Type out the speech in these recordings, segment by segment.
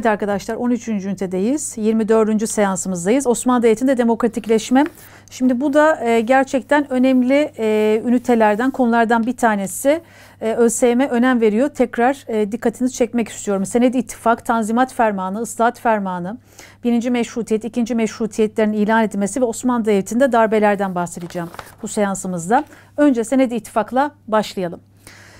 Evet arkadaşlar 13. ünitedeyiz. 24. seansımızdayız. Osmanlı Devleti'nde demokratikleşme. Şimdi bu da e, gerçekten önemli e, ünitelerden, konulardan bir tanesi. E, ÖSYM önem veriyor. Tekrar e, dikkatinizi çekmek istiyorum. Senedi ittifak, tanzimat fermanı, Islahat fermanı, birinci meşrutiyet, ikinci meşrutiyetlerin ilan edilmesi ve Osmanlı Devleti'nde darbelerden bahsedeceğim bu seansımızda. Önce senedi ittifakla başlayalım.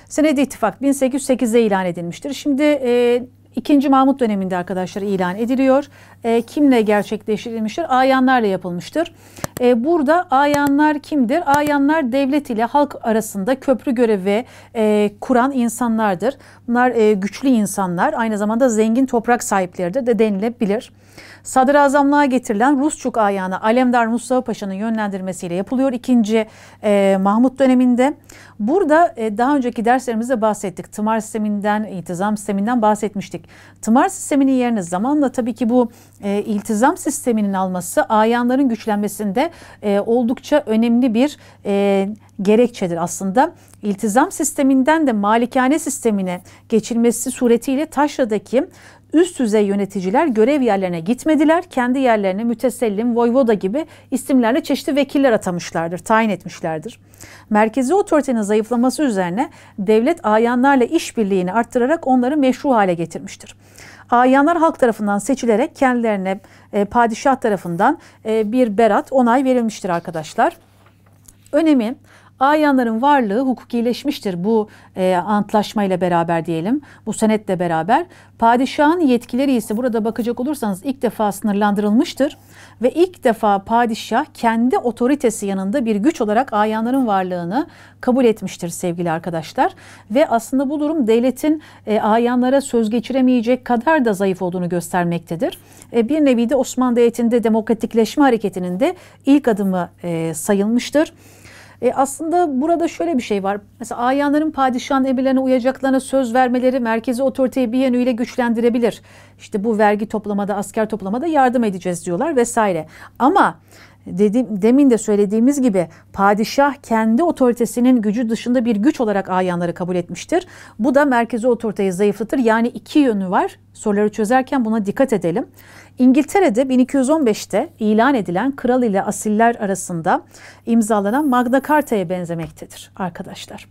Senedi ittifak 1808'de ilan edilmiştir. Şimdi e, 2. Mahmut döneminde arkadaşlar ilan ediliyor. E, kimle gerçekleştirilmiştir? Ayanlarla yapılmıştır. E, burada ayanlar kimdir? Ayanlar devlet ile halk arasında köprü görevi e, kuran insanlardır. Bunlar e, güçlü insanlar. Aynı zamanda zengin toprak sahipleridir de denilebilir sadrazamlığa getirilen Rusçuk ayağına Alemdar Mustafa Paşa'nın yönlendirmesiyle yapılıyor. İkinci e, Mahmut döneminde. Burada e, daha önceki derslerimizde bahsettik. Tımar sisteminden, iltizam sisteminden bahsetmiştik. Tımar sisteminin yerine zamanla tabii ki bu e, iltizam sisteminin alması ayanların güçlenmesinde e, oldukça önemli bir e, gerekçedir aslında. İltizam sisteminden de malikane sistemine geçilmesi suretiyle Taşra'daki üst düzey yöneticiler görev yerlerine gitmediler. Kendi yerlerine mütesellim, voyvoda gibi isimlerle çeşitli vekiller atamışlardır, tayin etmişlerdir. Merkezi otoritenin zayıflaması üzerine devlet ayanlarla işbirliğini arttırarak onları meşru hale getirmiştir. Ayanlar halk tarafından seçilerek kendilerine e, padişah tarafından e, bir berat, onay verilmiştir arkadaşlar. Önemi ayanların varlığı hukukileşmiştir bu e, antlaşmayla beraber diyelim, bu senetle beraber. Padişahın yetkileri ise burada bakacak olursanız ilk defa sınırlandırılmıştır ve ilk defa padişah kendi otoritesi yanında bir güç olarak ayanların varlığını kabul etmiştir sevgili arkadaşlar. Ve aslında bu durum devletin e, ayanlara söz geçiremeyecek kadar da zayıf olduğunu göstermektedir. E, bir nevi de Osmanlı Devleti'nde demokratikleşme hareketinin de ilk adımı e, sayılmıştır. E, aslında burada şöyle bir şey var. Mesela ayanların padişahın emirlerine uyacaklarına söz vermeleri merkezi otoriteyi bir yönüyle güçlendirebilir. İşte bu vergi toplamada, asker toplamada yardım edeceğiz diyorlar vesaire. Ama dedim, demin de söylediğimiz gibi padişah kendi otoritesinin gücü dışında bir güç olarak ayanları kabul etmiştir. Bu da merkezi otoriteyi zayıflatır. Yani iki yönü var. Soruları çözerken buna dikkat edelim. İngiltere'de 1215'te ilan edilen kral ile asiller arasında imzalanan Magna Carta'ya benzemektedir arkadaşlar.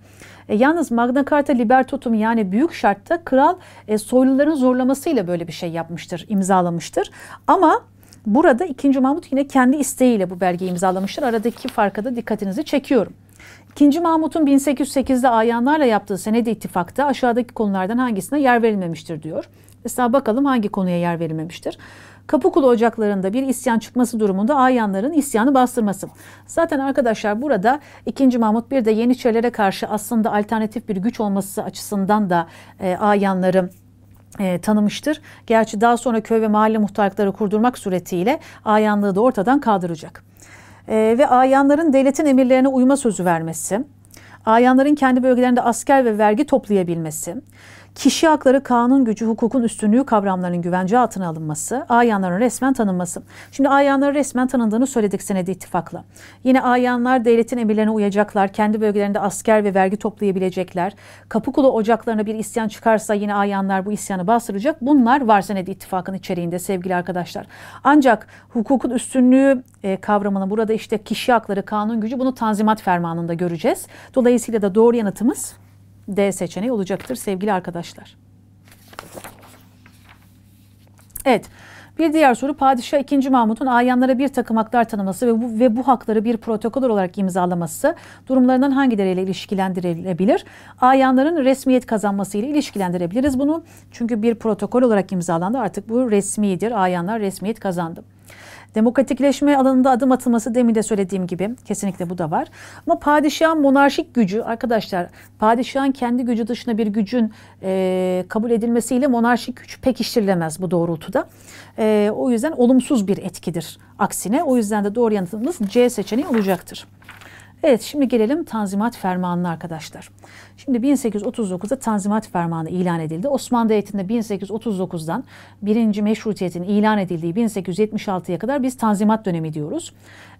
E, yalnız Magna Carta Libertatum yani büyük şartta kral e, soyluların zorlamasıyla böyle bir şey yapmıştır, imzalamıştır. Ama Burada 2. Mahmut yine kendi isteğiyle bu belgeyi imzalamıştır. Aradaki farka da dikkatinizi çekiyorum. 2. Mahmut'un 1808'de ayanlarla yaptığı senedi ittifakta aşağıdaki konulardan hangisine yer verilmemiştir diyor. Mesela bakalım hangi konuya yer verilmemiştir. Kapıkulu ocaklarında bir isyan çıkması durumunda ayanların isyanı bastırması. Zaten arkadaşlar burada 2. Mahmut bir de Yeniçerilere karşı aslında alternatif bir güç olması açısından da e, ayanların e, tanımıştır. Gerçi daha sonra köy ve mahalle muhtarlıkları kurdurmak suretiyle ayanlığı da ortadan kaldıracak. E, ve ayanların devletin emirlerine uyma sözü vermesi, ayanların kendi bölgelerinde asker ve vergi toplayabilmesi, kişi hakları, kanun gücü, hukukun üstünlüğü kavramlarının güvence altına alınması, ayanların resmen tanınması. Şimdi ayanların resmen tanındığını söyledik senede ittifakla. Yine ayanlar devletin emirlerine uyacaklar, kendi bölgelerinde asker ve vergi toplayabilecekler. Kapıkulu ocaklarına bir isyan çıkarsa yine ayanlar bu isyanı bastıracak. Bunlar var senede ittifakın içeriğinde sevgili arkadaşlar. Ancak hukukun üstünlüğü e, kavramını burada işte kişi hakları, kanun gücü bunu tanzimat fermanında göreceğiz. Dolayısıyla da doğru yanıtımız D seçeneği olacaktır sevgili arkadaşlar. Evet. Bir diğer soru Padişah 2. Mahmut'un ayanlara bir takım haklar tanıması ve bu, ve bu hakları bir protokol olarak imzalaması durumlarından hangileriyle ilişkilendirilebilir? Ayanların resmiyet kazanması ile ilişkilendirebiliriz bunu. Çünkü bir protokol olarak imzalandı artık bu resmidir. Ayanlar resmiyet kazandı. Demokratikleşme alanında adım atılması demin de söylediğim gibi kesinlikle bu da var. Ama padişahın monarşik gücü arkadaşlar padişahın kendi gücü dışında bir gücün e, kabul edilmesiyle monarşik güç pekiştirilemez bu doğrultuda. E, o yüzden olumsuz bir etkidir aksine. O yüzden de doğru yanıtımız C seçeneği olacaktır. Evet şimdi gelelim Tanzimat Fermanı'na arkadaşlar. Şimdi 1839'da Tanzimat Fermanı ilan edildi. Osmanlı Devleti'nde 1839'dan 1. Meşrutiyet'in ilan edildiği 1876'ya kadar biz Tanzimat dönemi diyoruz.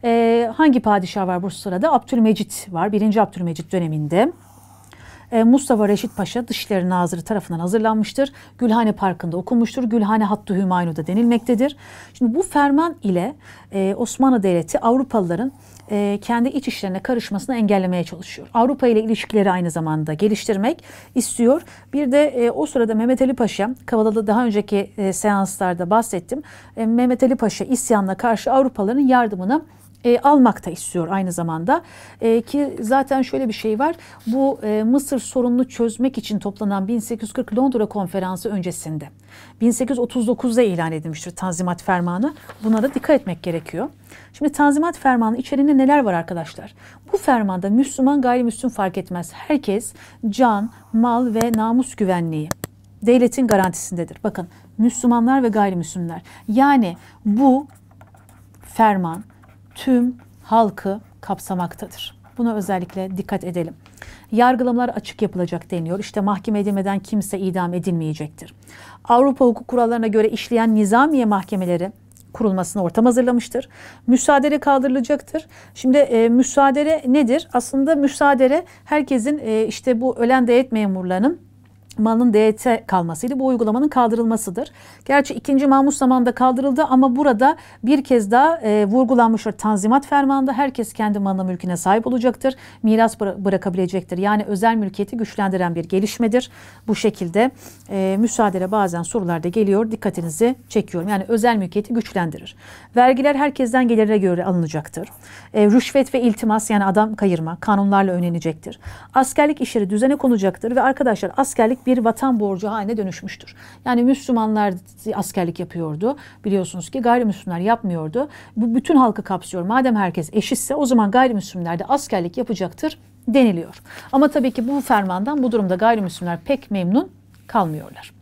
Ee, hangi padişah var bu sırada? Abdülmecit var. 1. Abdülmecit döneminde. E, Mustafa Reşit Paşa Dışişleri Nazırı tarafından hazırlanmıştır. Gülhane Parkı'nda okunmuştur. Gülhane Hattı da denilmektedir. Şimdi bu ferman ile e, Osmanlı Devleti Avrupalıların e, kendi iç işlerine karışmasını engellemeye çalışıyor. Avrupa ile ilişkileri aynı zamanda geliştirmek istiyor. Bir de o sırada Mehmet Ali Paşa, Kavala'da daha önceki seanslarda bahsettim. Mehmet Ali Paşa isyanla karşı Avrupalıların yardımına e, almak da istiyor aynı zamanda. E, ki zaten şöyle bir şey var. Bu e, Mısır sorununu çözmek için toplanan 1840 Londra konferansı öncesinde 1839'da ilan edilmiştir Tanzimat Fermanı. Buna da dikkat etmek gerekiyor. Şimdi Tanzimat Fermanı içerisinde neler var arkadaşlar? Bu fermanda Müslüman gayrimüslim fark etmez. Herkes can, mal ve namus güvenliği devletin garantisindedir. Bakın Müslümanlar ve gayrimüslimler. Yani bu ferman tüm halkı kapsamaktadır. Buna özellikle dikkat edelim. Yargılamalar açık yapılacak deniyor. İşte mahkeme edilmeden kimse idam edilmeyecektir. Avrupa hukuk kurallarına göre işleyen nizamiye mahkemeleri kurulmasına ortam hazırlamıştır. Müsaadele kaldırılacaktır. Şimdi e, müsaadele nedir? Aslında müsaadele herkesin e, işte bu ölen devlet memurlarının malın DT kalmasıydı. Bu uygulamanın kaldırılmasıdır. Gerçi 2. Mahmut zamanında kaldırıldı ama burada bir kez daha e, vurgulanmıştır. Tanzimat fermanında herkes kendi malına mülküne sahip olacaktır. Miras bıra- bırakabilecektir. Yani özel mülkiyeti güçlendiren bir gelişmedir. Bu şekilde e, müsaadele bazen sorularda geliyor. Dikkatinizi çekiyorum. Yani özel mülkiyeti güçlendirir. Vergiler herkesten gelirine göre alınacaktır. E, rüşvet ve iltimas yani adam kayırma kanunlarla önlenecektir. Askerlik işleri düzene konacaktır ve arkadaşlar askerlik artık bir vatan borcu haline dönüşmüştür. Yani Müslümanlar askerlik yapıyordu. Biliyorsunuz ki gayrimüslimler yapmıyordu. Bu bütün halkı kapsıyor. Madem herkes eşitse o zaman gayrimüslimler de askerlik yapacaktır deniliyor. Ama tabii ki bu fermandan bu durumda gayrimüslimler pek memnun kalmıyorlar.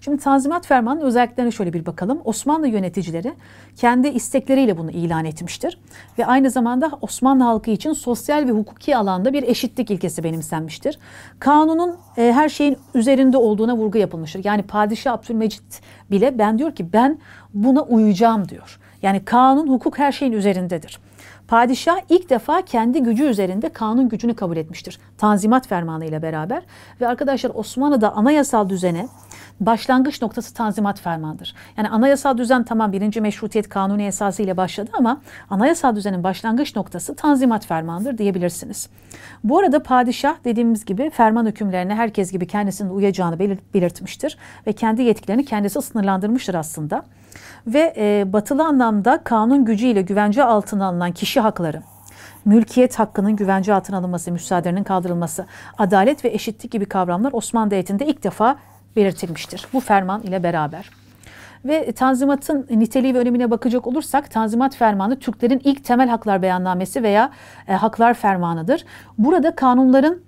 Şimdi Tanzimat Fermanı'nın özelliklerine şöyle bir bakalım. Osmanlı yöneticileri kendi istekleriyle bunu ilan etmiştir. Ve aynı zamanda Osmanlı halkı için sosyal ve hukuki alanda bir eşitlik ilkesi benimsenmiştir. Kanunun e, her şeyin üzerinde olduğuna vurgu yapılmıştır. Yani Padişah Abdülmecit bile ben diyor ki ben buna uyacağım diyor. Yani kanun hukuk her şeyin üzerindedir. Padişah ilk defa kendi gücü üzerinde kanun gücünü kabul etmiştir. Tanzimat fermanı ile beraber ve arkadaşlar Osmanlı'da anayasal düzene başlangıç noktası Tanzimat Fermandır. Yani anayasal düzen tamam birinci meşrutiyet kanuni esası ile başladı ama anayasal düzenin başlangıç noktası Tanzimat Fermandır diyebilirsiniz. Bu arada padişah dediğimiz gibi ferman hükümlerine herkes gibi kendisinin uyacağını belirtmiştir ve kendi yetkilerini kendisi sınırlandırmıştır aslında. Ve e, batılı anlamda kanun gücüyle güvence altına alınan kişi kişi hakları, mülkiyet hakkının güvence altına alınması, müsaadelerinin kaldırılması, adalet ve eşitlik gibi kavramlar Osmanlı Devleti'nde ilk defa belirtilmiştir. Bu ferman ile beraber. Ve Tanzimat'ın niteliği ve önemine bakacak olursak Tanzimat Fermanı Türklerin ilk temel haklar beyannamesi veya e, haklar fermanıdır. Burada kanunların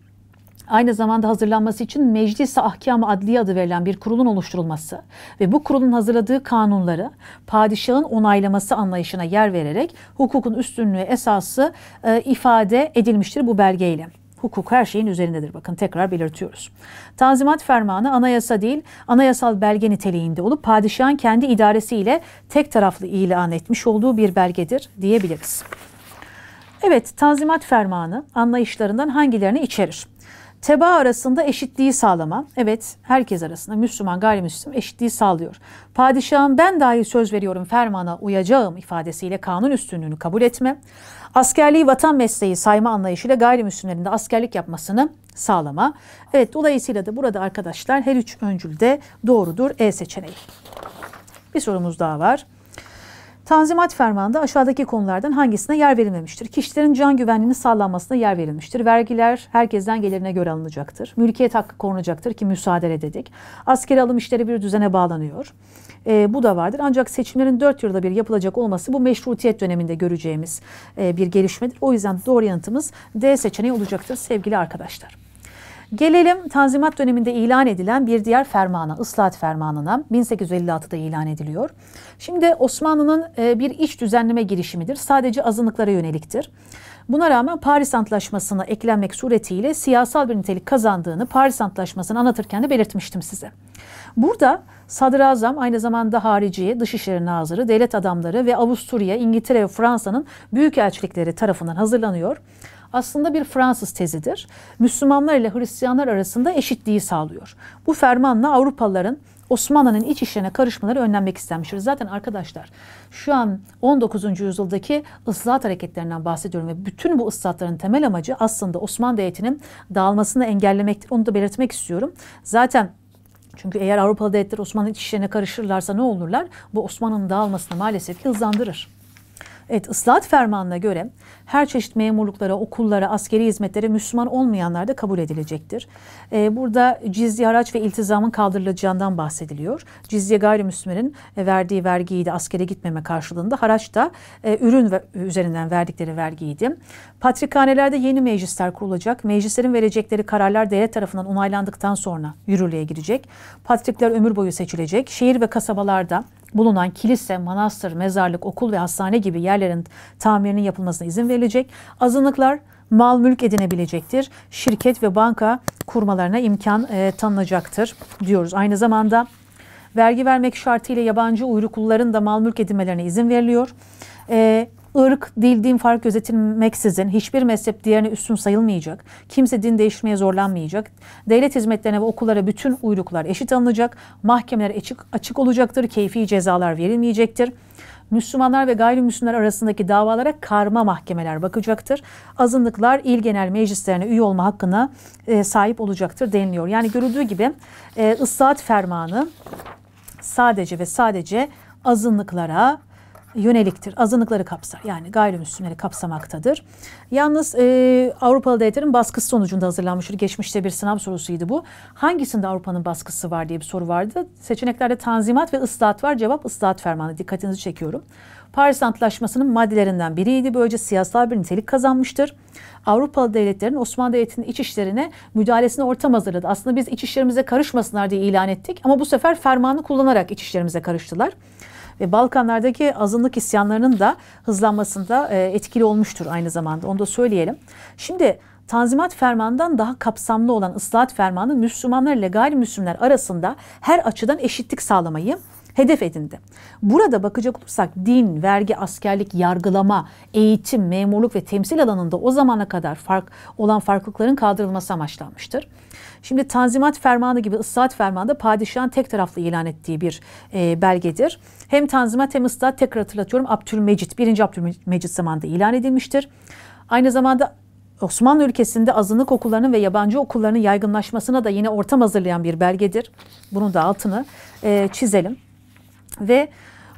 aynı zamanda hazırlanması için Meclis-i Ahkam-ı Adliye adı verilen bir kurulun oluşturulması ve bu kurulun hazırladığı kanunları padişahın onaylaması anlayışına yer vererek hukukun üstünlüğü esası e, ifade edilmiştir bu belgeyle. Hukuk her şeyin üzerindedir bakın tekrar belirtiyoruz. Tanzimat fermanı anayasa değil anayasal belge niteliğinde olup padişahın kendi idaresiyle tek taraflı ilan etmiş olduğu bir belgedir diyebiliriz. Evet, Tanzimat Fermanı anlayışlarından hangilerini içerir? Teba arasında eşitliği sağlama. Evet herkes arasında Müslüman gayrimüslim eşitliği sağlıyor. Padişahın ben dahi söz veriyorum fermana uyacağım ifadesiyle kanun üstünlüğünü kabul etme. Askerliği vatan mesleği sayma anlayışıyla gayrimüslimlerin de askerlik yapmasını sağlama. Evet dolayısıyla da burada arkadaşlar her üç öncül de doğrudur E seçeneği. Bir sorumuz daha var. Tanzimat Fermanı'nda aşağıdaki konulardan hangisine yer verilmemiştir? Kişilerin can güvenliğinin sağlanmasına yer verilmiştir. Vergiler herkesten gelirine göre alınacaktır. Mülkiyet hakkı korunacaktır ki müsaade dedik. Askeri alım işleri bir düzene bağlanıyor. E, bu da vardır. Ancak seçimlerin dört yılda bir yapılacak olması bu meşrutiyet döneminde göreceğimiz e, bir gelişmedir. O yüzden doğru yanıtımız D seçeneği olacaktır sevgili arkadaşlar. Gelelim Tanzimat döneminde ilan edilen bir diğer fermana, ıslahat fermanına 1856'da ilan ediliyor. Şimdi Osmanlı'nın e, bir iç düzenleme girişimidir. Sadece azınlıklara yöneliktir. Buna rağmen Paris Antlaşması'na eklenmek suretiyle siyasal bir nitelik kazandığını Paris Antlaşması'nı anlatırken de belirtmiştim size. Burada sadrazam aynı zamanda harici, dışişleri nazırı, devlet adamları ve Avusturya, İngiltere ve Fransa'nın büyükelçilikleri tarafından hazırlanıyor aslında bir Fransız tezidir. Müslümanlar ile Hristiyanlar arasında eşitliği sağlıyor. Bu fermanla Avrupalıların Osmanlı'nın iç işlerine karışmaları önlenmek istenmiştir. Zaten arkadaşlar şu an 19. yüzyıldaki ıslahat hareketlerinden bahsediyorum ve bütün bu ıslahatların temel amacı aslında Osmanlı Devleti'nin dağılmasını engellemektir. Onu da belirtmek istiyorum. Zaten çünkü eğer Avrupalı devletler Osmanlı iç işlerine karışırlarsa ne olurlar? Bu Osmanlı'nın dağılmasını maalesef hızlandırır. Evet ıslahat fermanına göre her çeşit memurluklara, okullara, askeri hizmetlere Müslüman olmayanlar da kabul edilecektir. Ee, burada cizye haraç ve iltizamın kaldırılacağından bahsediliyor. Cizye gayrimüslimlerin e, verdiği vergiyi de askere gitmeme karşılığında haraç da e, ürün ve, e, üzerinden verdikleri vergiydi. Patrikhanelerde yeni meclisler kurulacak. Meclislerin verecekleri kararlar devlet tarafından onaylandıktan sonra yürürlüğe girecek. Patrikler ömür boyu seçilecek. Şehir ve kasabalarda bulunan kilise, manastır, mezarlık, okul ve hastane gibi yerlerin tamirinin yapılmasına izin verilecek. Azınlıklar mal mülk edinebilecektir. Şirket ve banka kurmalarına imkan e, tanınacaktır diyoruz. Aynı zamanda vergi vermek şartıyla yabancı uyrukluların da mal mülk edinmelerine izin veriliyor. E, ırk, dil, din fark gözetilmeksizin hiçbir mezhep diğerine üstün sayılmayacak. Kimse din değiştirmeye zorlanmayacak. Devlet hizmetlerine ve okullara bütün uyruklar eşit alınacak. Mahkemeler açık, açık olacaktır. Keyfi cezalar verilmeyecektir. Müslümanlar ve gayrimüslimler arasındaki davalara karma mahkemeler bakacaktır. Azınlıklar il genel meclislerine üye olma hakkına e, sahip olacaktır deniliyor. Yani görüldüğü gibi e, ıslahat fermanı sadece ve sadece azınlıklara yöneliktir. Azınlıkları kapsar. Yani gayrimüslimleri kapsamaktadır. Yalnız e, Avrupalı devletlerin baskısı sonucunda hazırlanmıştır. Geçmişte bir sınav sorusuydu bu. Hangisinde Avrupa'nın baskısı var diye bir soru vardı. Seçeneklerde tanzimat ve ıslahat var. Cevap ıslahat fermanı. Dikkatinizi çekiyorum. Paris Antlaşması'nın maddelerinden biriydi. Böylece siyasal bir nitelik kazanmıştır. Avrupalı devletlerin Osmanlı Devleti'nin iç işlerine müdahalesine ortam hazırladı. Aslında biz iç işlerimize karışmasınlar diye ilan ettik ama bu sefer fermanı kullanarak iç işlerimize karıştılar ve Balkanlardaki azınlık isyanlarının da hızlanmasında e, etkili olmuştur aynı zamanda. Onu da söyleyelim. Şimdi Tanzimat Fermanı'ndan daha kapsamlı olan ıslahat fermanı Müslümanlar ile gayrimüslimler arasında her açıdan eşitlik sağlamayı hedef edindi. Burada bakacak olursak din, vergi, askerlik, yargılama, eğitim, memurluk ve temsil alanında o zamana kadar fark olan farklılıkların kaldırılması amaçlanmıştır. Şimdi Tanzimat Fermanı gibi ıslahat fermanı da padişahın tek taraflı ilan ettiği bir e, belgedir. Hem Tanzimat hem ıslahat tekrar hatırlatıyorum Abdülmecit, 1. Abdülmecit zamanında ilan edilmiştir. Aynı zamanda Osmanlı ülkesinde azınlık okullarının ve yabancı okullarının yaygınlaşmasına da yine ortam hazırlayan bir belgedir. Bunun da altını e, çizelim. Ve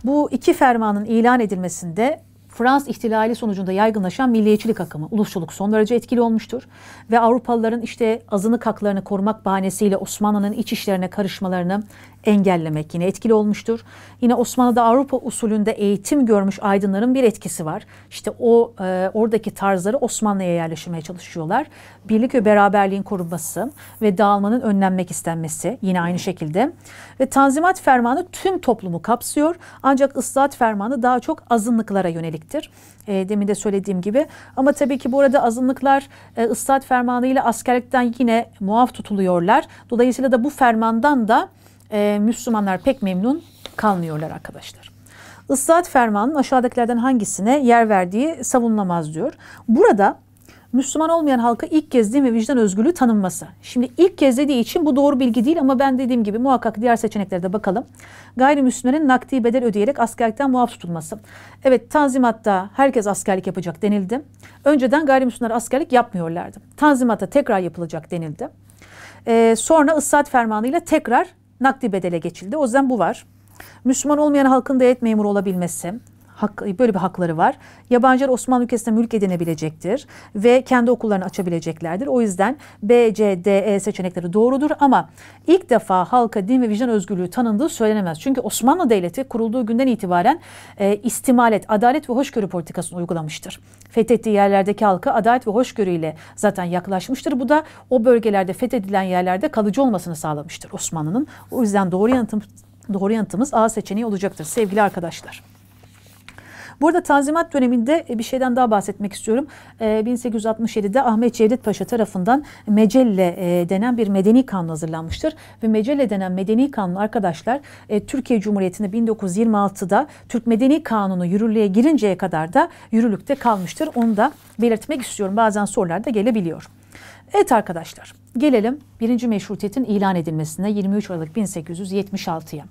bu iki fermanın ilan edilmesinde Fransız ihtilali sonucunda yaygınlaşan milliyetçilik akımı, ulusçuluk son derece etkili olmuştur ve Avrupalıların işte azınlık haklarını korumak bahanesiyle Osmanlı'nın iç işlerine karışmalarını engellemek yine etkili olmuştur. Yine Osmanlı'da Avrupa usulünde eğitim görmüş aydınların bir etkisi var. İşte o e, oradaki tarzları Osmanlı'ya yerleştirmeye çalışıyorlar. Birlik ve beraberliğin korunması ve dağılmanın önlenmek istenmesi yine aynı şekilde. Ve Tanzimat Fermanı tüm toplumu kapsıyor ancak ıslahat fermanı daha çok azınlıklara yönelik demektir. E, ee, demin de söylediğim gibi. Ama tabii ki bu arada azınlıklar e, Fermanı ile askerlikten yine muaf tutuluyorlar. Dolayısıyla da bu fermandan da e, Müslümanlar pek memnun kalmıyorlar arkadaşlar. Islahat fermanının aşağıdakilerden hangisine yer verdiği savunulamaz diyor. Burada Müslüman olmayan halka ilk kez din ve vicdan özgürlüğü tanınması. Şimdi ilk kez dediği için bu doğru bilgi değil ama ben dediğim gibi muhakkak diğer seçeneklere de bakalım. Gayrimüslimlerin nakdi bedel ödeyerek askerlikten muaf tutulması. Evet Tanzimat'ta herkes askerlik yapacak denildi. Önceden gayrimüslimler askerlik yapmıyorlardı. Tanzimat'ta tekrar yapılacak denildi. Ee, sonra ıssat fermanıyla tekrar nakdi bedele geçildi. O yüzden bu var. Müslüman olmayan halkın devlet memuru olabilmesi, hak, böyle bir hakları var. Yabancılar Osmanlı ülkesinde mülk edinebilecektir ve kendi okullarını açabileceklerdir. O yüzden B, C, D, E seçenekleri doğrudur ama ilk defa halka din ve vicdan özgürlüğü tanındığı söylenemez. Çünkü Osmanlı Devleti kurulduğu günden itibaren e, istimalet, adalet ve hoşgörü politikasını uygulamıştır. Fethettiği yerlerdeki halka adalet ve hoşgörüyle zaten yaklaşmıştır. Bu da o bölgelerde fethedilen yerlerde kalıcı olmasını sağlamıştır Osmanlı'nın. O yüzden doğru yanıtım doğru yanıtımız A seçeneği olacaktır sevgili arkadaşlar. Burada Tanzimat döneminde e, bir şeyden daha bahsetmek istiyorum. 1867'de e, Ahmet Cevdet Paşa tarafından Mecelle e, denen bir medeni kanun hazırlanmıştır. Ve Mecelle denen medeni kanun arkadaşlar Türkiye Cumhuriyeti'nde 1926'da Türk Medeni Kanunu yürürlüğe girinceye kadar da yürürlükte kalmıştır. Onu da belirtmek istiyorum. Bazen sorular da gelebiliyor. Evet arkadaşlar gelelim birinci Meşrutiyet'in ilan edilmesine 23 Aralık 1876'ya.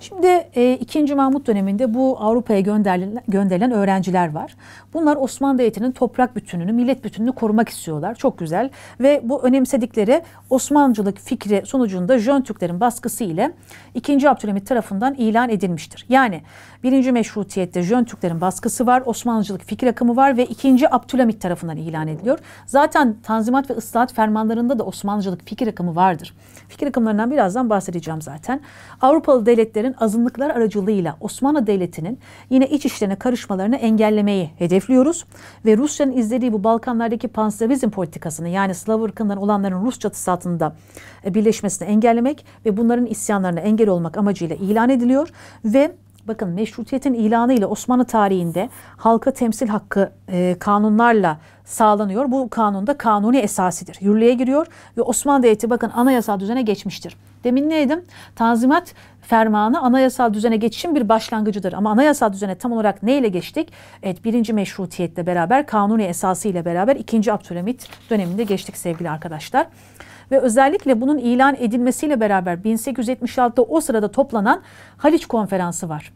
Şimdi e, 2. Mahmut döneminde bu Avrupa'ya gönderilen, gönderilen öğrenciler var. Bunlar Osmanlı Devleti'nin toprak bütünlüğünü, millet bütünlüğünü korumak istiyorlar. Çok güzel. Ve bu önemsedikleri Osmanlıcılık fikri sonucunda Jön Türklerin baskısı ile 2. Abdülhamit tarafından ilan edilmiştir. Yani 1. Meşrutiyet'te Jön Türklerin baskısı var, Osmanlıcılık fikir akımı var ve 2. Abdülhamit tarafından ilan ediliyor. Zaten Tanzimat ve Islahat fermanlarında da Osmanlıcılık fikir akımı vardır. Fikir akımlarından birazdan bahsedeceğim zaten. Avrupalı devletlerin Türklerin azınlıklar aracılığıyla Osmanlı Devleti'nin yine iç işlerine karışmalarını engellemeyi hedefliyoruz. Ve Rusya'nın izlediği bu Balkanlardaki panslavizm politikasını yani Slav ırkından olanların Rus çatısı altında e, birleşmesini engellemek ve bunların isyanlarına engel olmak amacıyla ilan ediliyor. Ve bakın meşrutiyetin ilanı ile Osmanlı tarihinde halka temsil hakkı e, kanunlarla sağlanıyor. Bu kanunda kanuni esasidir. Yürürlüğe giriyor ve Osmanlı Devleti bakın anayasal düzene geçmiştir. Demin neydim? Tanzimat fermanı anayasal düzene geçişin bir başlangıcıdır. Ama anayasal düzene tam olarak neyle geçtik? Evet birinci meşrutiyetle beraber kanuni esası ile beraber ikinci Abdülhamit döneminde geçtik sevgili arkadaşlar ve özellikle bunun ilan edilmesiyle beraber 1876'da o sırada toplanan Haliç Konferansı var.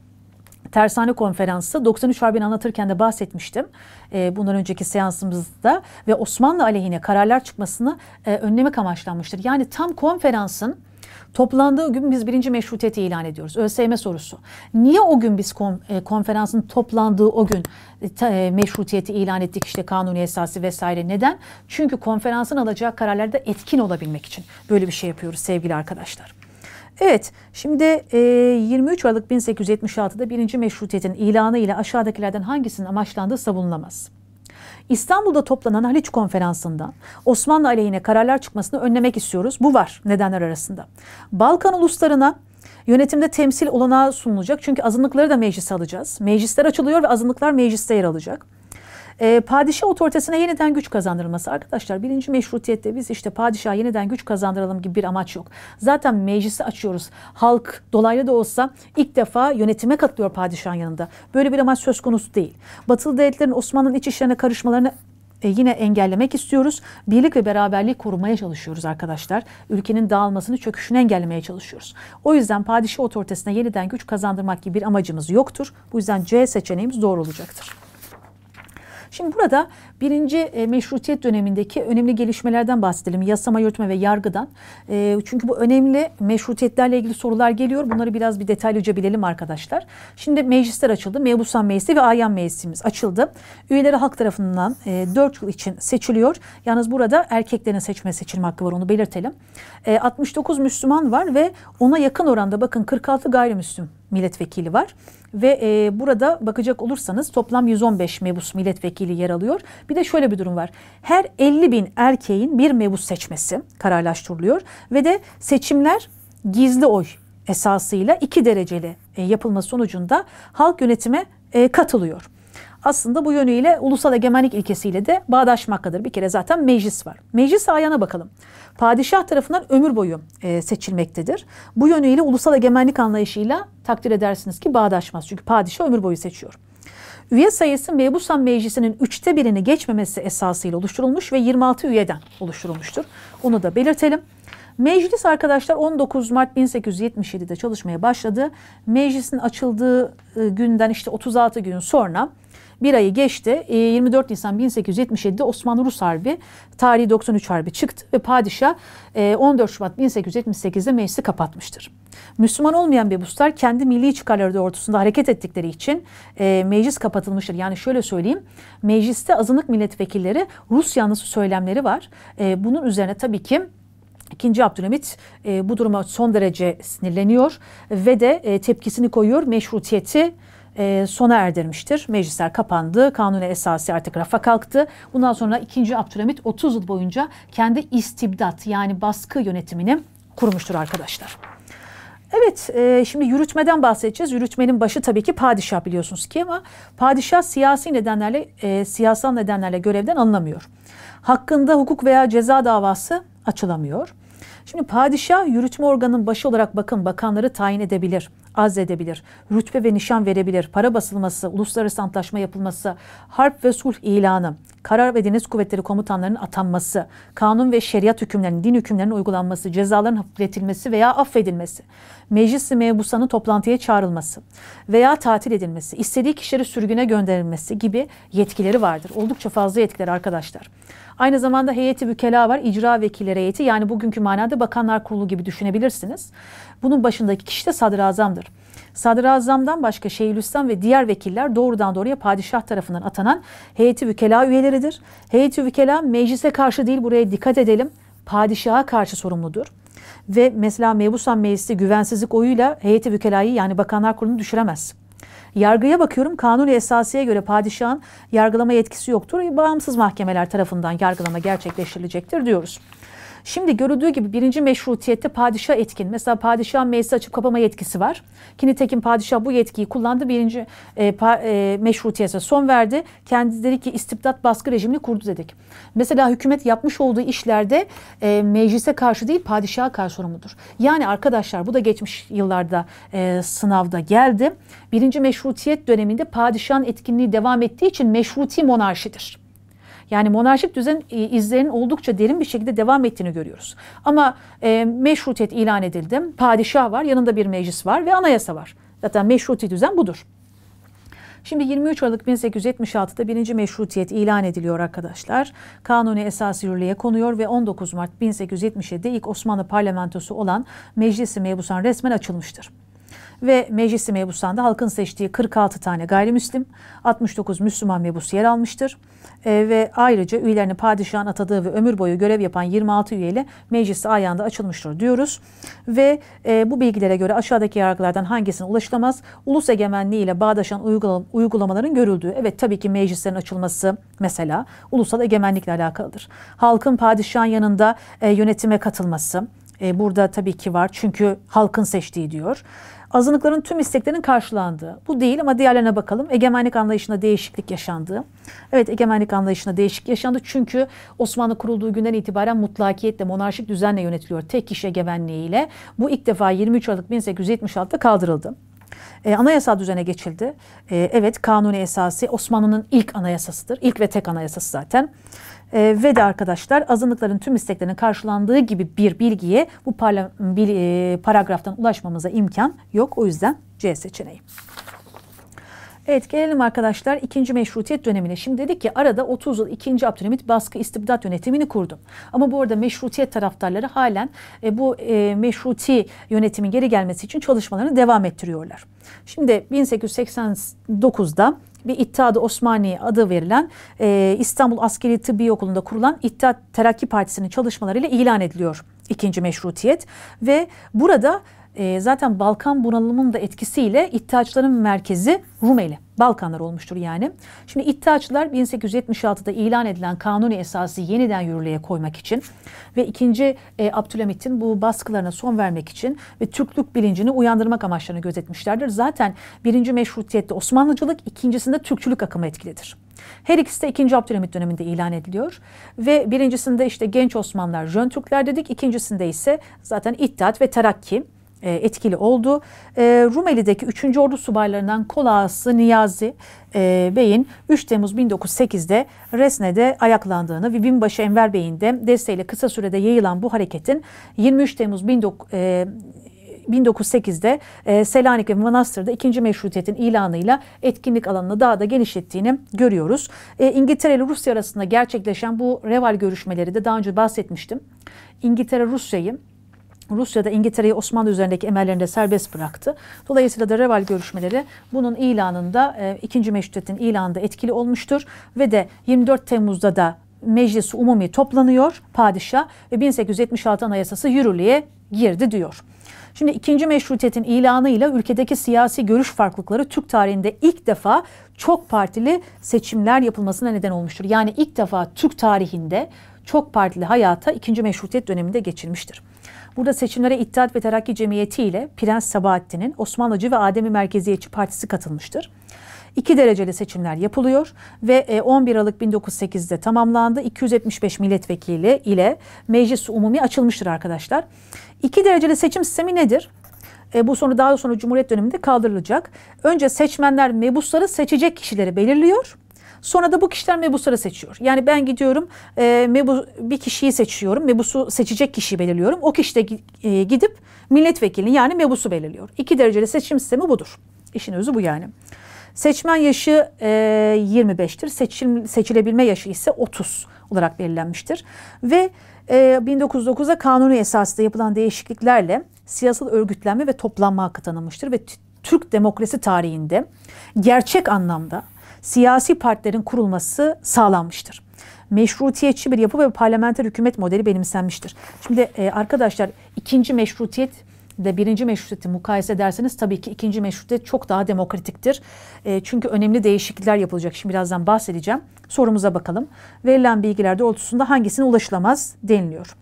Tersane Konferansı 93 Harbi'ni anlatırken de bahsetmiştim. E, bundan önceki seansımızda ve Osmanlı aleyhine kararlar çıkmasını e, önlemek amaçlanmıştır. Yani tam konferansın Toplandığı gün biz birinci meşrutiyeti ilan ediyoruz. ÖSYM sorusu. Niye o gün biz e, konferansın toplandığı o gün e, e, meşrutiyeti ilan ettik işte kanuni esası vesaire. Neden? Çünkü konferansın alacağı kararlarda etkin olabilmek için böyle bir şey yapıyoruz sevgili arkadaşlar. Evet şimdi 23 Aralık 1876'da birinci meşrutiyetin ilanı ile aşağıdakilerden hangisinin amaçlandığı savunulamaz. İstanbul'da toplanan Haliç konferansından Osmanlı aleyhine kararlar çıkmasını önlemek istiyoruz. Bu var nedenler arasında. Balkan uluslarına Yönetimde temsil olanağı sunulacak. Çünkü azınlıkları da meclise alacağız. Meclisler açılıyor ve azınlıklar mecliste yer alacak. E, padişah otoritesine yeniden güç kazandırılması. Arkadaşlar birinci meşrutiyette biz işte padişah yeniden güç kazandıralım gibi bir amaç yok. Zaten meclisi açıyoruz. Halk dolaylı da olsa ilk defa yönetime katılıyor padişahın yanında. Böyle bir amaç söz konusu değil. Batılı devletlerin Osmanlı'nın iç işlerine karışmalarını e, yine engellemek istiyoruz. Birlik ve beraberliği korumaya çalışıyoruz arkadaşlar. Ülkenin dağılmasını, çöküşünü engellemeye çalışıyoruz. O yüzden padişah otoritesine yeniden güç kazandırmak gibi bir amacımız yoktur. Bu yüzden C seçeneğimiz doğru olacaktır. Şimdi burada Birinci e, meşrutiyet dönemindeki önemli gelişmelerden bahsedelim. Yasama, yürütme ve yargıdan. E, çünkü bu önemli meşrutiyetlerle ilgili sorular geliyor. Bunları biraz bir detaylıca bilelim arkadaşlar. Şimdi meclisler açıldı. Mebusan Meclisi ve Ayan Meclisimiz açıldı. Üyeleri halk tarafından e, 4 yıl için seçiliyor. Yalnız burada erkeklerin seçme seçilme hakkı var onu belirtelim. E, 69 Müslüman var ve ona yakın oranda bakın 46 gayrimüslim milletvekili var. Ve e, burada bakacak olursanız toplam 115 mebus milletvekili yer alıyor. Bir de şöyle bir durum var. Her 50 bin erkeğin bir mebus seçmesi kararlaştırılıyor ve de seçimler gizli oy esasıyla iki dereceli e, yapılma sonucunda halk yönetime e, katılıyor. Aslında bu yönüyle ulusal egemenlik ilkesiyle de bağdaşmaktadır. Bir kere zaten meclis var. Meclis ayağına bakalım. Padişah tarafından ömür boyu e, seçilmektedir. Bu yönüyle ulusal egemenlik anlayışıyla takdir edersiniz ki bağdaşmaz. Çünkü padişah ömür boyu seçiyor. Üye sayısı Mebusan Meclisi'nin üçte birini geçmemesi esasıyla oluşturulmuş ve 26 üyeden oluşturulmuştur. Onu da belirtelim. Meclis arkadaşlar 19 Mart 1877'de çalışmaya başladı. Meclisin açıldığı e, günden işte 36 gün sonra bir ayı geçti. 24 e, Nisan 1877'de Osmanlı-Rus Harbi, tarihi 93 Harbi çıktı ve padişah 14 e, Şubat 1878'de meclisi kapatmıştır. Müslüman olmayan bebuslar kendi milli çıkarları doğrultusunda hareket ettikleri için e, meclis kapatılmıştır. Yani şöyle söyleyeyim, mecliste azınlık milletvekilleri Rus yanlısı söylemleri var. E, bunun üzerine tabii ki İkinci Abdülhamit e, bu duruma son derece sinirleniyor ve de e, tepkisini koyuyor. Meşrutiyeti e, sona erdirmiştir. Meclisler kapandı, kanuna esası artık rafa kalktı. Bundan sonra 2. Abdülhamit 30 yıl boyunca kendi istibdat yani baskı yönetimini kurmuştur arkadaşlar. Evet e, şimdi yürütmeden bahsedeceğiz. Yürütmenin başı tabii ki padişah biliyorsunuz ki ama padişah siyasi nedenlerle e, siyasal nedenlerle görevden alınamıyor. Hakkında hukuk veya ceza davası açılamıyor. Şimdi padişah yürütme organının başı olarak bakın bakanları tayin edebilir azledebilir, rütbe ve nişan verebilir, para basılması, uluslararası antlaşma yapılması, harp ve sulh ilanı, karar ve deniz kuvvetleri komutanlarının atanması, kanun ve şeriat hükümlerinin, din hükümlerinin uygulanması, cezaların hafifletilmesi veya affedilmesi, meclis-i mebusanın toplantıya çağrılması veya tatil edilmesi, istediği kişileri sürgüne gönderilmesi gibi yetkileri vardır. Oldukça fazla yetkiler arkadaşlar. Aynı zamanda heyeti vükela var, icra vekilleri heyeti yani bugünkü manada bakanlar kurulu gibi düşünebilirsiniz. Bunun başındaki kişi de sadrazamdır vardır. Sadrazamdan başka Şeyhülislam ve diğer vekiller doğrudan doğruya padişah tarafından atanan heyeti vükela üyeleridir. Heyeti vükela meclise karşı değil buraya dikkat edelim padişaha karşı sorumludur. Ve mesela mebusan meclisi güvensizlik oyuyla heyeti vükelayı yani bakanlar kurulunu düşüremez. Yargıya bakıyorum kanuni esasiye göre padişahın yargılama yetkisi yoktur. Bağımsız mahkemeler tarafından yargılama gerçekleştirilecektir diyoruz. Şimdi görüldüğü gibi birinci meşrutiyette padişah etkin. Mesela padişah meclisi açıp kapama yetkisi var. Ki padişah bu yetkiyi kullandı. Birinci e, pa, e, meşrutiyete son verdi. Kendi dedi ki istibdat baskı rejimini kurdu dedik. Mesela hükümet yapmış olduğu işlerde e, meclise karşı değil padişaha karşı sorumludur. Yani arkadaşlar bu da geçmiş yıllarda e, sınavda geldi. Birinci meşrutiyet döneminde padişahın etkinliği devam ettiği için meşruti monarşidir. Yani monarşik düzen e, izlerinin oldukça derin bir şekilde devam ettiğini görüyoruz. Ama e, meşrutiyet ilan edildi. Padişah var, yanında bir meclis var ve anayasa var. Zaten meşrutiyet düzen budur. Şimdi 23 Aralık 1876'da birinci meşrutiyet ilan ediliyor arkadaşlar. Kanuni esas yürürlüğe konuyor ve 19 Mart 1877'de ilk Osmanlı parlamentosu olan Meclis-i Mebusan resmen açılmıştır ve meclisi mebusanda halkın seçtiği 46 tane gayrimüslim, 69 Müslüman mebus yer almıştır. E, ve ayrıca üyelerini padişahın atadığı ve ömür boyu görev yapan 26 üyeyle meclisi ayağında açılmıştır diyoruz. Ve e, bu bilgilere göre aşağıdaki yargılardan hangisine ulaşılamaz? Ulus egemenliği ile bağdaşan uygulamaların görüldüğü. Evet tabii ki meclislerin açılması mesela ulusal egemenlikle alakalıdır. Halkın padişahın yanında e, yönetime katılması, e, burada tabii ki var çünkü halkın seçtiği diyor azınlıkların tüm isteklerinin karşılandığı. Bu değil ama diğerlerine bakalım. Egemenlik anlayışına değişiklik yaşandı. Evet egemenlik anlayışına değişiklik yaşandı. Çünkü Osmanlı kurulduğu günden itibaren mutlakiyetle, monarşik düzenle yönetiliyor. Tek kişi egemenliğiyle. Bu ilk defa 23 Aralık 1876'da kaldırıldı. E, anayasal düzene geçildi. E, evet kanuni esası Osmanlı'nın ilk anayasasıdır. İlk ve tek anayasası zaten e, ve de arkadaşlar azınlıkların tüm isteklerinin karşılandığı gibi bir bilgiye bu parla, bil, e, paragraftan ulaşmamıza imkan yok. O yüzden C seçeneği. Evet gelelim arkadaşlar ikinci meşrutiyet dönemine. Şimdi dedik ki arada 30 yıl 2. Abdülhamit baskı istibdat yönetimini kurdu. Ama bu arada meşrutiyet taraftarları halen e, bu e, meşruti yönetimin geri gelmesi için çalışmalarını devam ettiriyorlar. Şimdi 1889'da bir İttihat-ı Osmani adı verilen e, İstanbul Askeri Tıbbi Okulu'nda kurulan İttihat Terakki Partisi'nin çalışmalarıyla ilan ediliyor ikinci meşrutiyet ve burada e, zaten Balkan bunalımının da etkisiyle İttihatçıların merkezi Rumeli. Balkanlar olmuştur yani. Şimdi İttihatçılar 1876'da ilan edilen kanuni esası yeniden yürürlüğe koymak için ve 2. E, Abdülhamit'in bu baskılarına son vermek için ve Türklük bilincini uyandırmak amaçlarını gözetmişlerdir. Zaten 1. Meşrutiyet'te Osmanlıcılık, ikincisinde Türkçülük akımı etkilidir. Her ikisi de 2. Abdülhamit döneminde ilan ediliyor ve birincisinde işte genç Osmanlılar, Jön Türkler dedik, ikincisinde ise zaten İttihat ve Terakki e, etkili oldu. E, Rumeli'deki 3. Ordu subaylarından Kolağası Niyazi e, Bey'in 3 Temmuz 1908'de Resne'de ayaklandığını ve binbaşı Enver Bey'in de desteğiyle kısa sürede yayılan bu hareketin 23 Temmuz 19 1908'de e, Selanik ve Manastır'da ikinci Meşrutiyet'in ilanıyla etkinlik alanını daha da genişlettiğini görüyoruz. E, İngiltere ile Rusya arasında gerçekleşen bu reval görüşmeleri de daha önce bahsetmiştim. İngiltere Rusya'yı Rusya'da İngiltere'yi Osmanlı üzerindeki emellerinde serbest bıraktı. Dolayısıyla da Reval görüşmeleri bunun ilanında, e, 2. Meşrutiyet'in ilanında etkili olmuştur. Ve de 24 Temmuz'da da Meclis Umumi toplanıyor padişah ve 1876 Anayasası yürürlüğe girdi diyor. Şimdi ikinci meşrutiyetin ilanıyla ülkedeki siyasi görüş farklılıkları Türk tarihinde ilk defa çok partili seçimler yapılmasına neden olmuştur. Yani ilk defa Türk tarihinde çok partili hayata ikinci meşrutiyet döneminde geçilmiştir. Burada seçimlere İttihat ve Terakki Cemiyeti ile Prens Sabahattin'in Osmanlıcı ve Ademi Merkeziyetçi Partisi katılmıştır. İki dereceli seçimler yapılıyor ve 11 e, Aralık 1908'de tamamlandı. 275 milletvekili ile meclis umumi açılmıştır arkadaşlar. İki dereceli seçim sistemi nedir? E, bu sonra daha sonra Cumhuriyet döneminde kaldırılacak. Önce seçmenler mebusları seçecek kişileri belirliyor. Sonra da bu kişiler mebusları seçiyor. Yani ben gidiyorum e, mebu, bir kişiyi seçiyorum. Mebusu seçecek kişiyi belirliyorum. O kişi de e, gidip milletvekili yani mebusu belirliyor. İki dereceli seçim sistemi budur. İşin özü bu yani. Seçmen yaşı e, 25'tir. Seçim seçilebilme yaşı ise 30 olarak belirlenmiştir. Ve e, 1909'da kanuni esasında yapılan değişikliklerle siyasal örgütlenme ve toplanma hakkı tanınmıştır. Ve Türk demokrasi tarihinde gerçek anlamda siyasi partilerin kurulması sağlanmıştır. Meşrutiyetçi bir yapı ve parlamenter hükümet modeli benimsenmiştir. Şimdi e, arkadaşlar ikinci meşrutiyet de birinci meşrutiyeti mukayese ederseniz tabii ki ikinci meşrutiyet çok daha demokratiktir. E, çünkü önemli değişiklikler yapılacak. Şimdi birazdan bahsedeceğim. Sorumuza bakalım. Verilen bilgilerde doğrultusunda hangisine ulaşılamaz deniliyor.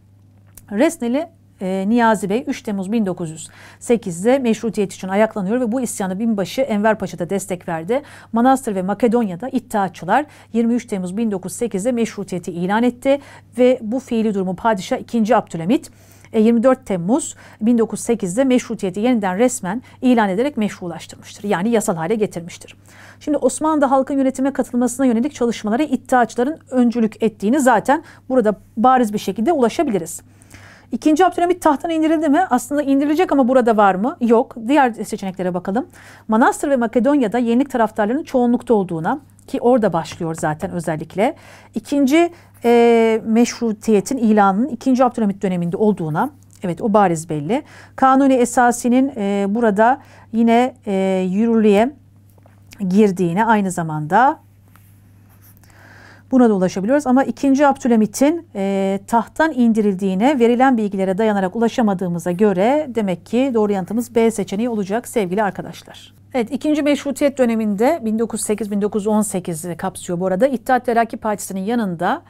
Resneli ee, Niyazi Bey 3 Temmuz 1908'de meşrutiyet için ayaklanıyor ve bu isyanı binbaşı Enver Paşa da destek verdi. Manastır ve Makedonya'da iddiaçılar 23 Temmuz 1908'de meşrutiyeti ilan etti ve bu fiili durumu Padişah 2. Abdülhamit 24 e, Temmuz 1908'de meşrutiyeti yeniden resmen ilan ederek meşrulaştırmıştır. Yani yasal hale getirmiştir. Şimdi Osmanlı'da halkın yönetime katılmasına yönelik çalışmalara iddiaçların öncülük ettiğini zaten burada bariz bir şekilde ulaşabiliriz. İkinci Abdülhamit tahttan indirildi mi? Aslında indirilecek ama burada var mı? Yok. Diğer seçeneklere bakalım. Manastır ve Makedonya'da yenilik taraftarlarının çoğunlukta olduğuna ki orada başlıyor zaten özellikle. İkinci e, meşrutiyetin ilanının ikinci Abdülhamit döneminde olduğuna Evet o bariz belli. Kanuni esasinin e, burada yine e, yürürlüğe girdiğine aynı zamanda Buna da ulaşabiliyoruz ama 2. Abdülhamit'in e, tahttan indirildiğine verilen bilgilere dayanarak ulaşamadığımıza göre demek ki doğru yanıtımız B seçeneği olacak sevgili arkadaşlar. Evet, ikinci meşrutiyet döneminde 1908 1918 kapsıyor bu arada. İttihat Terakki Partisi'nin yanında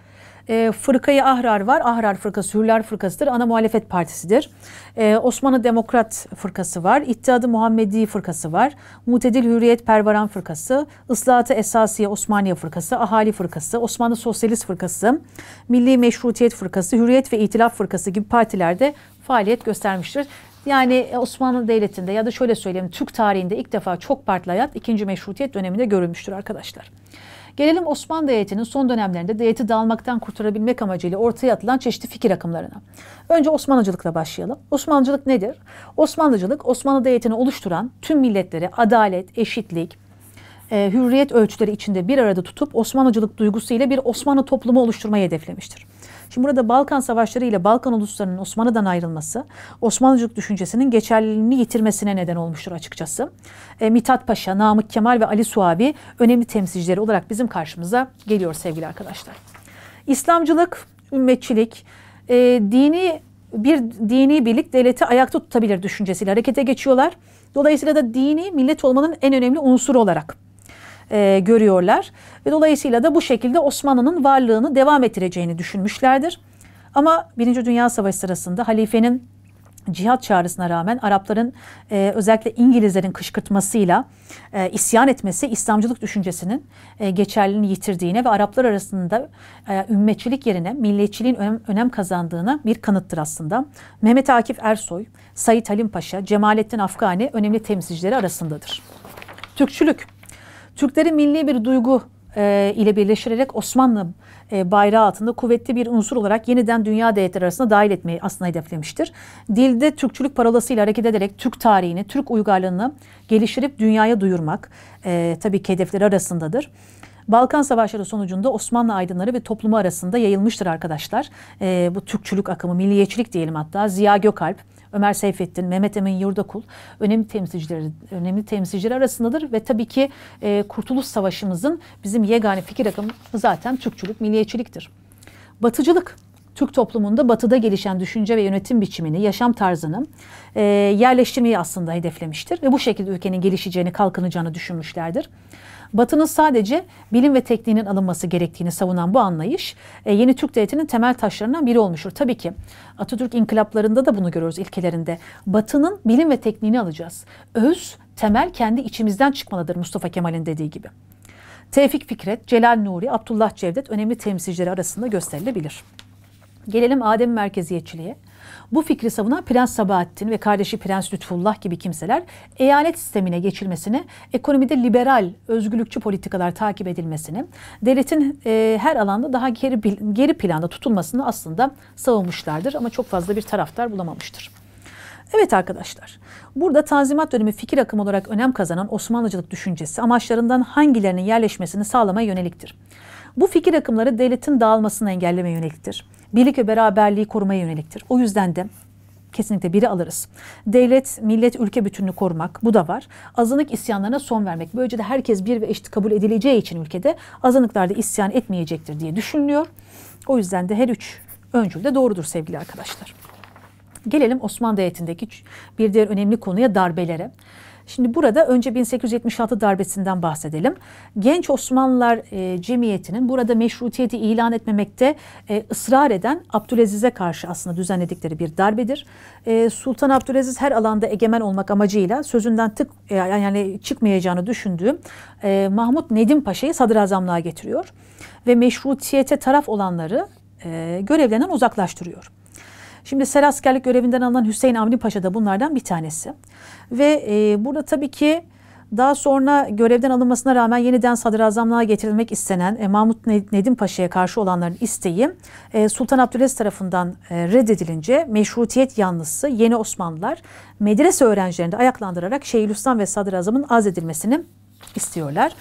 e, fırkayı Ahrar var. Ahrar fırkası Hürler fırkasıdır. Ana muhalefet partisidir. E, Osmanlı Demokrat fırkası var. İttihadı Muhammedi fırkası var. Mutedil Hürriyet Pervaran fırkası. Islahatı Esasiye Osmaniye fırkası. Ahali fırkası. Osmanlı Sosyalist fırkası. Milli Meşrutiyet fırkası. Hürriyet ve İtilaf fırkası gibi partilerde faaliyet göstermiştir. Yani e, Osmanlı Devleti'nde ya da şöyle söyleyeyim Türk tarihinde ilk defa çok partili hayat 2. Meşrutiyet döneminde görülmüştür arkadaşlar. Gelelim Osmanlı Devleti'nin son dönemlerinde devleti dağılmaktan kurtarabilmek amacıyla ortaya atılan çeşitli fikir akımlarına. Önce Osmanlıcılıkla başlayalım. Osmanlıcılık nedir? Osmanlıcılık Osmanlı Devleti'ni oluşturan tüm milletleri adalet, eşitlik, e, hürriyet ölçüleri içinde bir arada tutup Osmanlıcılık duygusuyla bir Osmanlı toplumu oluşturmayı hedeflemiştir. Şimdi burada Balkan Savaşları ile Balkan uluslarının Osmanlı'dan ayrılması Osmanlıcılık düşüncesinin geçerliliğini yitirmesine neden olmuştur açıkçası. E, Mithat Paşa, Namık Kemal ve Ali Suavi önemli temsilcileri olarak bizim karşımıza geliyor sevgili arkadaşlar. İslamcılık, ümmetçilik, e, dini bir dini birlik devleti ayakta tutabilir düşüncesiyle harekete geçiyorlar. Dolayısıyla da dini millet olmanın en önemli unsuru olarak e, görüyorlar. Ve dolayısıyla da bu şekilde Osmanlı'nın varlığını devam ettireceğini düşünmüşlerdir. Ama Birinci Dünya Savaşı sırasında halifenin cihat çağrısına rağmen Arapların e, özellikle İngilizlerin kışkırtmasıyla e, isyan etmesi İslamcılık düşüncesinin e, geçerliliğini yitirdiğine ve Araplar arasında e, ümmetçilik yerine milliyetçiliğin önem, önem kazandığına bir kanıttır aslında. Mehmet Akif Ersoy, Said Halim Paşa, Cemalettin Afgani önemli temsilcileri arasındadır. Türkçülük Türkleri milli bir duygu e, ile birleştirerek Osmanlı e, bayrağı altında kuvvetli bir unsur olarak yeniden dünya devletleri arasında dahil etmeyi aslında hedeflemiştir. Dilde Türkçülük parolasıyla hareket ederek Türk tarihini, Türk uygarlığını geliştirip dünyaya duyurmak e, tabii ki hedefleri arasındadır. Balkan Savaşları sonucunda Osmanlı aydınları ve toplumu arasında yayılmıştır arkadaşlar. E, bu Türkçülük akımı, milliyetçilik diyelim hatta. Ziya Gökalp, Ömer Seyfettin, Mehmet Emin Yurdakul önemli temsilcileri önemli temsilciler arasındadır ve tabii ki e, Kurtuluş Savaşımızın bizim yegane fikir akımı zaten Türkçülük, milliyetçiliktir. Batıcılık Türk toplumunda batıda gelişen düşünce ve yönetim biçimini, yaşam tarzını e, yerleştirmeyi aslında hedeflemiştir. Ve bu şekilde ülkenin gelişeceğini, kalkınacağını düşünmüşlerdir. Batı'nın sadece bilim ve tekniğinin alınması gerektiğini savunan bu anlayış e, yeni Türk devletinin temel taşlarından biri olmuştur. Tabii ki Atatürk inkılaplarında da bunu görüyoruz ilkelerinde. Batı'nın bilim ve tekniğini alacağız. Öz, temel kendi içimizden çıkmalıdır Mustafa Kemal'in dediği gibi. Tevfik Fikret, Celal Nuri, Abdullah Cevdet önemli temsilcileri arasında gösterilebilir. Gelelim Adem merkeziyetçiliğe. Bu fikri savunan Prens Sabahattin ve kardeşi Prens Lütfullah gibi kimseler eyalet sistemine geçilmesini, ekonomide liberal, özgürlükçü politikalar takip edilmesini, devletin e, her alanda daha geri, geri planda tutulmasını aslında savunmuşlardır ama çok fazla bir taraftar bulamamıştır. Evet arkadaşlar, burada Tanzimat dönemi fikir akımı olarak önem kazanan Osmanlıcılık düşüncesi amaçlarından hangilerinin yerleşmesini sağlamaya yöneliktir. Bu fikir akımları devletin dağılmasını engellemeye yöneliktir. Birlik ve beraberliği korumaya yöneliktir. O yüzden de kesinlikle biri alırız. Devlet, millet, ülke bütününü korumak bu da var. Azınlık isyanlarına son vermek. Böylece de herkes bir ve eşit kabul edileceği için ülkede azınlıklarda isyan etmeyecektir diye düşünülüyor. O yüzden de her üç öncül de doğrudur sevgili arkadaşlar. Gelelim Osmanlı Devleti'ndeki bir diğer önemli konuya darbelere. Şimdi burada önce 1876 darbesinden bahsedelim. Genç Osmanlılar e, Cemiyeti'nin burada meşrutiyeti ilan etmemekte e, ısrar eden Abdülaziz'e karşı aslında düzenledikleri bir darbedir. E, Sultan Abdülaziz her alanda egemen olmak amacıyla sözünden tık e, yani çıkmayacağını düşündüğü e, Mahmut Nedim Paşa'yı sadrazamlığa getiriyor ve meşrutiyete taraf olanları e, görevlerinden uzaklaştırıyor. Şimdi Selaskerlik görevinden alınan Hüseyin Avni Paşa da bunlardan bir tanesi. Ve e, burada tabii ki daha sonra görevden alınmasına rağmen yeniden sadrazamlığa getirilmek istenen e, Mahmut Nedim Paşa'ya karşı olanların isteği e, Sultan Abdülaziz tarafından e, reddedilince meşrutiyet yanlısı yeni Osmanlılar medrese öğrencilerini de ayaklandırarak Şeyhülislam ve sadrazamın azledilmesini istiyorlar.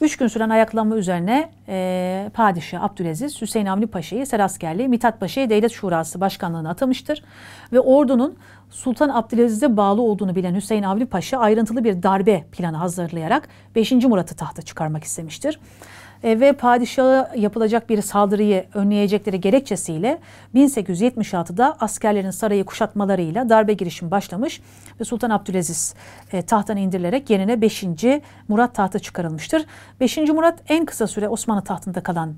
Üç gün süren ayaklanma üzerine e, Padişah Abdülaziz Hüseyin Avni Paşa'yı Seraskerli Mithat Paşa'yı Devlet Şurası Başkanlığı'na atamıştır. Ve ordunun Sultan Abdülaziz'e bağlı olduğunu bilen Hüseyin Avni Paşa ayrıntılı bir darbe planı hazırlayarak 5. Murat'ı tahta çıkarmak istemiştir e, ve padişaha yapılacak bir saldırıyı önleyecekleri gerekçesiyle 1876'da askerlerin sarayı kuşatmalarıyla darbe girişimi başlamış ve Sultan Abdülaziz e, tahttan indirilerek yerine 5. Murat tahta çıkarılmıştır. 5. Murat en kısa süre Osmanlı tahtında kalan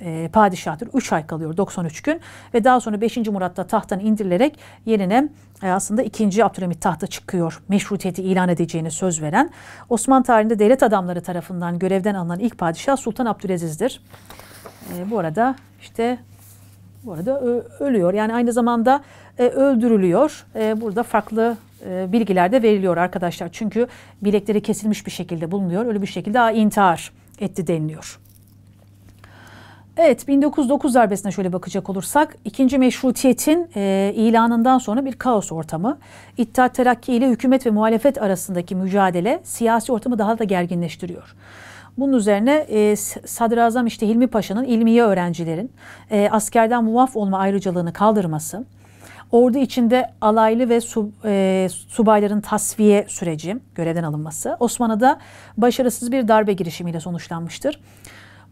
e, padişahtır. 3 ay kalıyor 93 gün ve daha sonra 5. Murat'ta tahttan indirilerek yerine e, aslında 2. Abdülhamit tahta çıkıyor. Meşrutiyeti ilan edeceğini söz veren Osman tarihinde devlet adamları tarafından görevden alınan ilk padişah Sultan Abdülaziz'dir. E, bu arada işte bu arada ölüyor. Yani aynı zamanda e, öldürülüyor. E, burada farklı e, bilgiler de veriliyor arkadaşlar. Çünkü bilekleri kesilmiş bir şekilde bulunuyor. ölü bir şekilde intihar etti deniliyor. Evet 1909 darbesine şöyle bakacak olursak ikinci meşrutiyetin e, ilanından sonra bir kaos ortamı. İttihat Terakki ile hükümet ve muhalefet arasındaki mücadele siyasi ortamı daha da gerginleştiriyor. Bunun üzerine e, Sadrazam işte Hilmi Paşa'nın ilmiye öğrencilerin e, askerden muaf olma ayrıcalığını kaldırması, ordu içinde alaylı ve sub, e, subayların tasfiye süreci, görevden alınması Osmanlı'da başarısız bir darbe girişimiyle sonuçlanmıştır.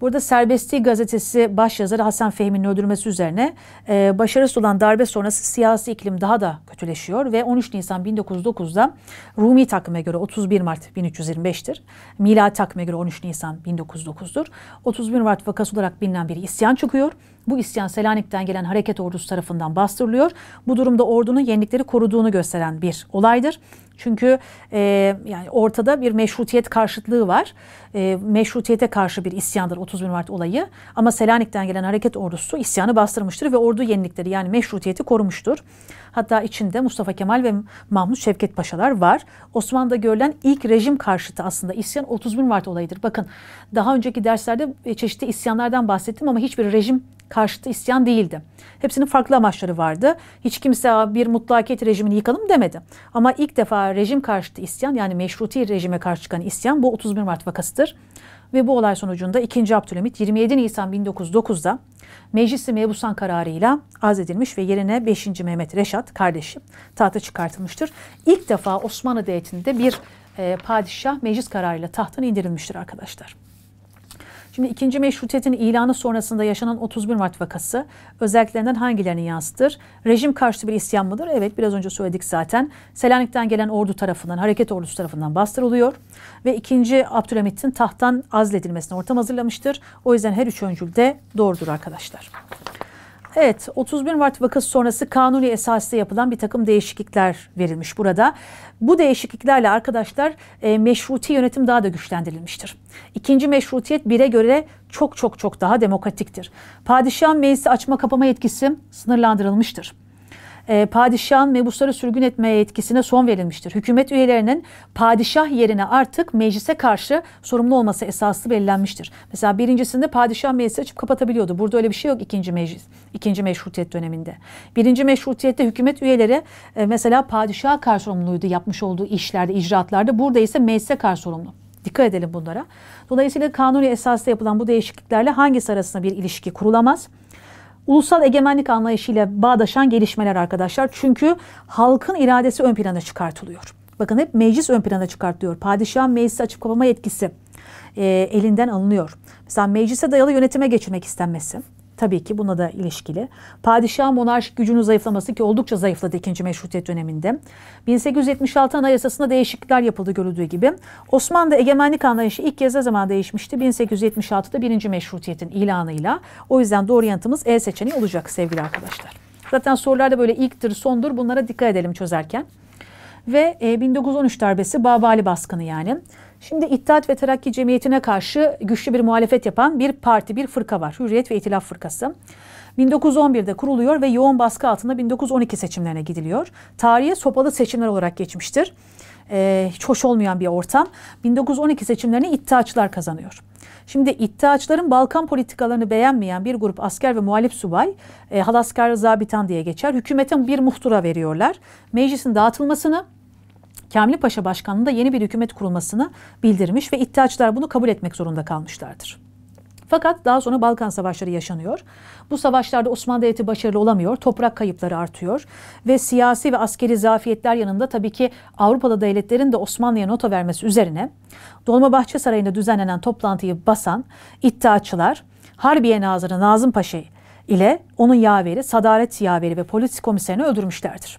Burada Serbesti gazetesi başyazarı Hasan Fehmi'nin öldürülmesi üzerine e, başarısız olan darbe sonrası siyasi iklim daha da kötüleşiyor ve 13 Nisan 1909'da Rumi takvime göre 31 Mart 1325'tir. Milat takvime göre 13 Nisan 1909'dur. 31 Mart vakası olarak bilinen bir isyan çıkıyor bu isyan Selanik'ten gelen hareket ordusu tarafından bastırılıyor. Bu durumda ordunun yenilikleri koruduğunu gösteren bir olaydır. Çünkü e, yani ortada bir meşrutiyet karşıtlığı var. E, meşrutiyete karşı bir isyandır 30 bin Mart olayı. Ama Selanik'ten gelen hareket ordusu isyanı bastırmıştır ve ordu yenilikleri yani meşrutiyeti korumuştur. Hatta içinde Mustafa Kemal ve Mahmut Şevket Paşalar var. Osmanlı'da görülen ilk rejim karşıtı aslında isyan 31 Mart olayıdır. Bakın daha önceki derslerde e, çeşitli isyanlardan bahsettim ama hiçbir rejim karşıtı isyan değildi. Hepsinin farklı amaçları vardı. Hiç kimse bir mutlakiyet rejimini yıkalım demedi. Ama ilk defa rejim karşıtı isyan yani meşruti rejime karşı çıkan isyan bu 31 Mart vakasıdır. Ve bu olay sonucunda 2. Abdülhamit 27 Nisan 1909'da meclis Mebusan kararıyla azledilmiş ve yerine 5. Mehmet Reşat kardeşi tahta çıkartılmıştır. İlk defa Osmanlı Devleti'nde bir e, padişah meclis kararıyla tahttan indirilmiştir arkadaşlar. Şimdi ikinci meşrutiyetin ilanı sonrasında yaşanan 31 Mart vakası özelliklerinden hangilerini yansıtır? Rejim karşıtı bir isyan mıdır? Evet biraz önce söyledik zaten. Selanik'ten gelen ordu tarafından, hareket ordusu tarafından bastırılıyor ve ikinci Abdülhamit'in tahttan azledilmesine ortam hazırlamıştır. O yüzden her üç öncül de doğrudur arkadaşlar. Evet 31 Mart vakası sonrası kanuni esaslı yapılan bir takım değişiklikler verilmiş burada. Bu değişikliklerle arkadaşlar e, meşruti yönetim daha da güçlendirilmiştir. İkinci meşrutiyet bire göre çok çok çok daha demokratiktir. Padişah meclisi açma kapama yetkisi sınırlandırılmıştır e, padişahın mebusları sürgün etmeye etkisine son verilmiştir. Hükümet üyelerinin padişah yerine artık meclise karşı sorumlu olması esaslı belirlenmiştir. Mesela birincisinde padişah meclisi açıp kapatabiliyordu. Burada öyle bir şey yok ikinci meclis, ikinci meşrutiyet döneminde. Birinci meşrutiyette hükümet üyeleri e, mesela padişaha karşı sorumluydu yapmış olduğu işlerde, icraatlarda. Burada ise meclise karşı sorumlu. Dikkat edelim bunlara. Dolayısıyla kanuni esasla yapılan bu değişikliklerle hangisi arasında bir ilişki kurulamaz? ulusal egemenlik anlayışıyla bağdaşan gelişmeler arkadaşlar. Çünkü halkın iradesi ön plana çıkartılıyor. Bakın hep meclis ön plana çıkartılıyor. Padişahın meclisi açıp kapama yetkisi e, elinden alınıyor. Mesela meclise dayalı yönetime geçirmek istenmesi Tabii ki buna da ilişkili. Padişah monarşik gücünün zayıflaması ki oldukça zayıfladı 2. Meşrutiyet döneminde. 1876 Anayasasında değişiklikler yapıldı görüldüğü gibi. Osmanlı egemenlik anlayışı ilk kez ne zaman değişmişti? 1876'da 1. Meşrutiyet'in ilanıyla. O yüzden doğru yanıtımız E seçeneği olacak sevgili arkadaşlar. Zaten sorularda böyle ilktir, sondur bunlara dikkat edelim çözerken. Ve 1913 e, darbesi Babali baskını yani. Şimdi İttihat ve Terakki Cemiyeti'ne karşı güçlü bir muhalefet yapan bir parti, bir fırka var. Hürriyet ve İtilaf Fırkası. 1911'de kuruluyor ve yoğun baskı altında 1912 seçimlerine gidiliyor. Tarihe sopalı seçimler olarak geçmiştir. Ee, hiç hoş olmayan bir ortam. 1912 seçimlerini iddiaçlar kazanıyor. Şimdi iddiaçların Balkan politikalarını beğenmeyen bir grup asker ve muhalif subay e, Halaskar Zabitan diye geçer. Hükümete bir muhtıra veriyorlar. Meclisin dağıtılmasını Kamil Paşa Başkanlığı'nda yeni bir hükümet kurulmasını bildirmiş ve iddiaçlar bunu kabul etmek zorunda kalmışlardır. Fakat daha sonra Balkan Savaşları yaşanıyor. Bu savaşlarda Osmanlı Devleti başarılı olamıyor. Toprak kayıpları artıyor. Ve siyasi ve askeri zafiyetler yanında tabii ki Avrupalı devletlerin de Osmanlı'ya nota vermesi üzerine Dolmabahçe Sarayı'nda düzenlenen toplantıyı basan iddiaçılar Harbiye Nazırı Nazım Paşa'yı ile onun yaveri, Sadaret yaveri ve polis komiserini öldürmüşlerdir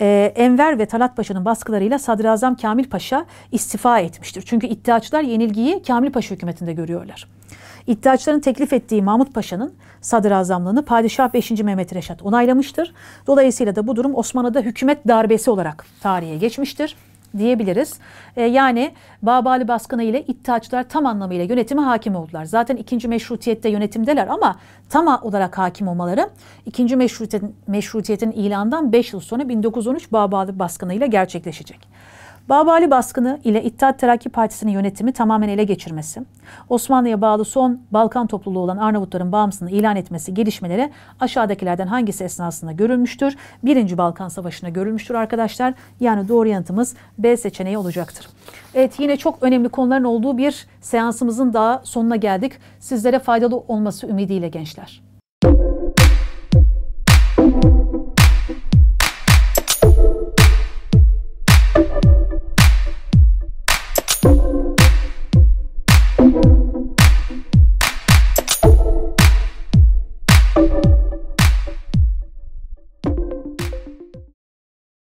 e, Enver ve Talat Paşa'nın baskılarıyla Sadrazam Kamil Paşa istifa etmiştir. Çünkü iddiaçlar yenilgiyi Kamil Paşa hükümetinde görüyorlar. İddiaçların teklif ettiği Mahmut Paşa'nın sadrazamlığını Padişah 5. Mehmet Reşat onaylamıştır. Dolayısıyla da bu durum Osmanlı'da hükümet darbesi olarak tarihe geçmiştir diyebiliriz. E, yani Babali baskını ile İttihatçılar tam anlamıyla yönetime hakim oldular. Zaten ikinci meşrutiyette yönetimdeler ama tam olarak hakim olmaları ikinci meşrutiyetin, meşrutiyetin ilanından 5 yıl sonra 1913 Babali baskını ile gerçekleşecek. Babali baskını ile İttihat Terakki Partisi'nin yönetimi tamamen ele geçirmesi, Osmanlı'ya bağlı son Balkan topluluğu olan Arnavutların bağımsızlığını ilan etmesi gelişmelere aşağıdakilerden hangisi esnasında görülmüştür? Birinci Balkan Savaşı'nda görülmüştür arkadaşlar. Yani doğru yanıtımız B seçeneği olacaktır. Evet yine çok önemli konuların olduğu bir seansımızın daha sonuna geldik. Sizlere faydalı olması ümidiyle gençler.